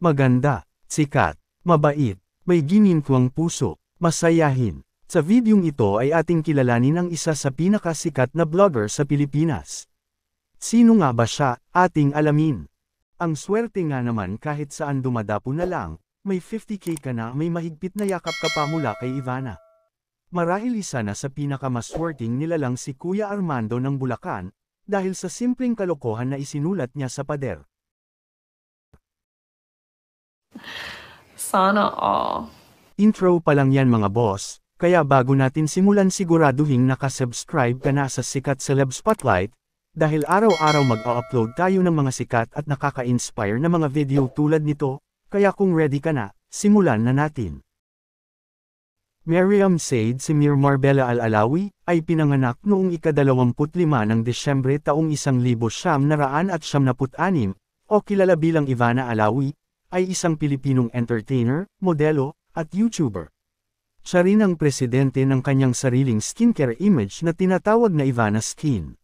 maganda, sikat, mabait, may gininkwang puso, masayahin. Sa videong ito ay ating kilalanin ang isa sa pinakasikat na vlogger sa Pilipinas. Sino nga ba siya, ating alamin. Ang swerte nga naman kahit saan dumadapo na lang, may 50k ka na may mahigpit na yakap ka pa mula kay Ivana. Marahil isa na sa pinakamaswerting nilalang si Kuya Armando ng Bulacan, dahil sa simpleng kalokohan na isinulat niya sa pader. Sana all. Intro pa lang yan mga boss, kaya bago natin simulan siguraduhin nakasubscribe ka na sa Sikat Celeb Spotlight, dahil araw-araw mag-upload tayo ng mga sikat at nakaka-inspire na mga video tulad nito, kaya kung ready ka na, simulan na natin. Miriam Said si Mir Marbella Al-Alawi ay pinanganak noong ika-25 ng Desyembre taong 1976 o kilala bilang Ivana Alawi ay isang Pilipinong entertainer, modelo, at YouTuber. Siya rin ang presidente ng kanyang sariling skincare image na tinatawag na Ivana Skin.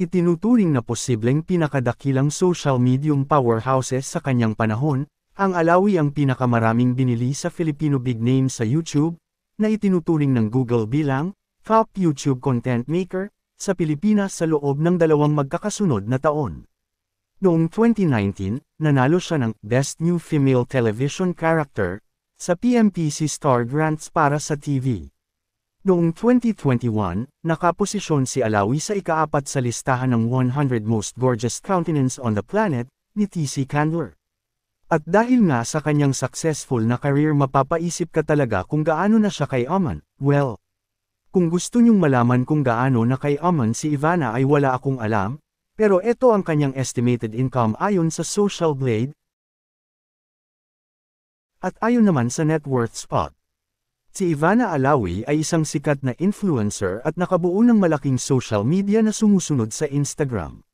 Itinuturing na posibleng pinakadakilang social medium powerhouses sa kanyang panahon, ang Alawi ang pinakamaraming binili sa Filipino big name sa YouTube, na itinuturing ng Google bilang top YouTube content maker sa Pilipinas sa loob ng dalawang magkakasunod na taon. Noong 2019, nanalo siya ng Best New Female Television Character sa PMPC Star Grants para sa TV. Noong 2021, nakaposisyon si Alawi sa ikaapat sa listahan ng 100 Most Gorgeous Countenance on the Planet ni TC Candler. At dahil nga sa kanyang successful na career mapapaisip ka talaga kung gaano na siya kay Aman, well. Kung gusto nyong malaman kung gaano na kay Aman si Ivana ay wala akong alam, pero ito ang kanyang estimated income ayon sa Social Blade at ayon naman sa net worth spot. Si Ivana Alawi ay isang sikat na influencer at nakabuo ng malaking social media na sumusunod sa Instagram.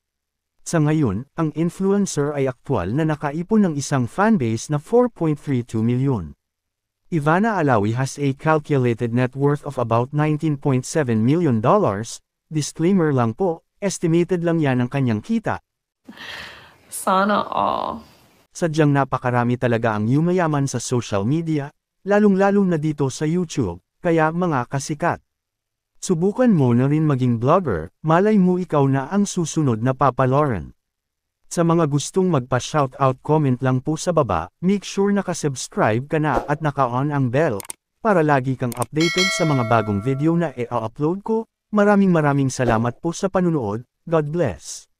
Sa ngayon, ang influencer ay aktwal na nakaipon ng isang fanbase na 4.32 milyon. Ivana Alawi has a calculated net worth of about $19.7 million, dollars, disclaimer lang po, Estimated lang yan ang kanyang kita. Sana all. Sadyang napakarami talaga ang yumayaman sa social media, lalong-lalo na dito sa YouTube, kaya mga kasikat. Subukan mo na rin maging blogger, malay mo ikaw na ang susunod na Papa Lauren. Sa mga gustong magpa-shoutout comment lang po sa baba, make sure nakasubscribe ka na at naka-on ang bell, para lagi kang updated sa mga bagong video na i-upload ko, Maraming maraming salamat po sa panunood, God bless.